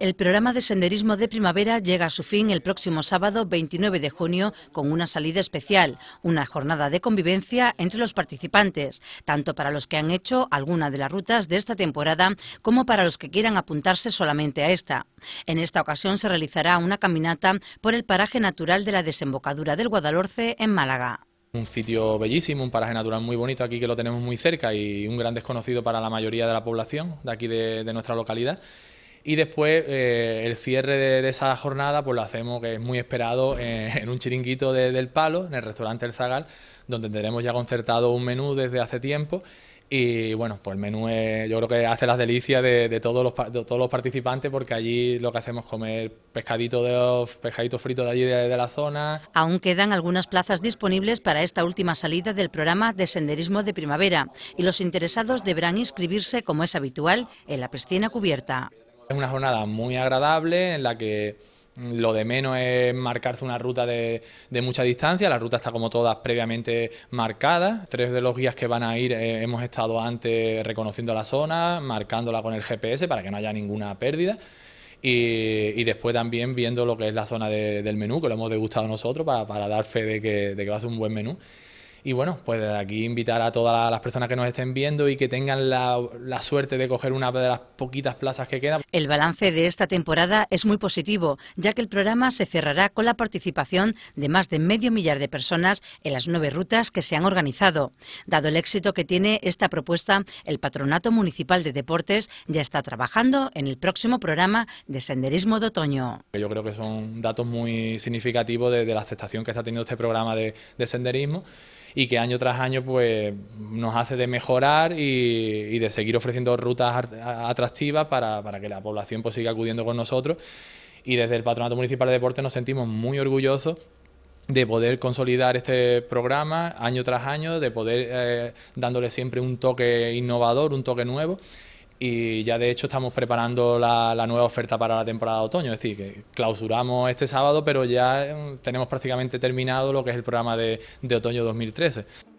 El programa de senderismo de primavera llega a su fin el próximo sábado 29 de junio con una salida especial, una jornada de convivencia entre los participantes, tanto para los que han hecho alguna de las rutas de esta temporada como para los que quieran apuntarse solamente a esta. En esta ocasión se realizará una caminata por el paraje natural de la desembocadura del Guadalhorce en Málaga un sitio bellísimo, un paraje natural muy bonito aquí que lo tenemos muy cerca y un gran desconocido para la mayoría de la población de aquí de, de nuestra localidad. Y después eh, el cierre de, esa jornada pues lo hacemos, que es muy esperado, eh, en un chiringuito del Palo, en el restaurante El Zagal, donde tendremos ya concertado un menú desde hace tiempo. Y bueno, pues el menú yo creo que hace las delicias de, todos los, los participantes porque allí lo que hacemos es comer pescadito, de, pescadito frito de allí de, de, la zona. Aún quedan algunas plazas disponibles para esta última salida del programa de senderismo de primavera y los interesados deberán inscribirse como es habitual en la piscina cubierta. Es una jornada muy agradable en la que lo de menos es marcarse una ruta de, mucha distancia, la ruta está como todas previamente marcada. Tres de los guías que van a ir eh, hemos estado antes reconociendo la zona, marcándola con el GPS para que no haya ninguna pérdida. Y, después también viendo lo que es la zona del menú, que lo hemos degustado nosotros para, dar fe de que, de que va a ser un buen menú. Y bueno, pues desde aquí invitar a todas las personas que nos estén viendo y que tengan la, suerte de coger una de las poquitas plazas que quedan. El balance de esta temporada es muy positivo, ya que el programa se cerrará con la participación de más de medio millar de personas en las nueve rutas que se han organizado. Dado el éxito que tiene esta propuesta, el Patronato Municipal de Deportes ya está trabajando en el próximo programa de senderismo de otoño. Yo creo que son datos muy significativos de, la aceptación que está teniendo este programa de senderismo y que año tras año pues, nos hace de mejorar y, de seguir ofreciendo rutas atractivas para, que la población pues, siga acudiendo con nosotros. Y desde el Patronato Municipal de Deportes nos sentimos muy orgullosos de poder consolidar este programa año tras año, de poder eh, dándole siempre un toque innovador, un toque nuevo y ya de hecho estamos preparando la, nueva oferta para la temporada de otoño, es decir, que clausuramos este sábado, pero ya em, tenemos prácticamente terminado lo que es el programa de, de otoño 2013.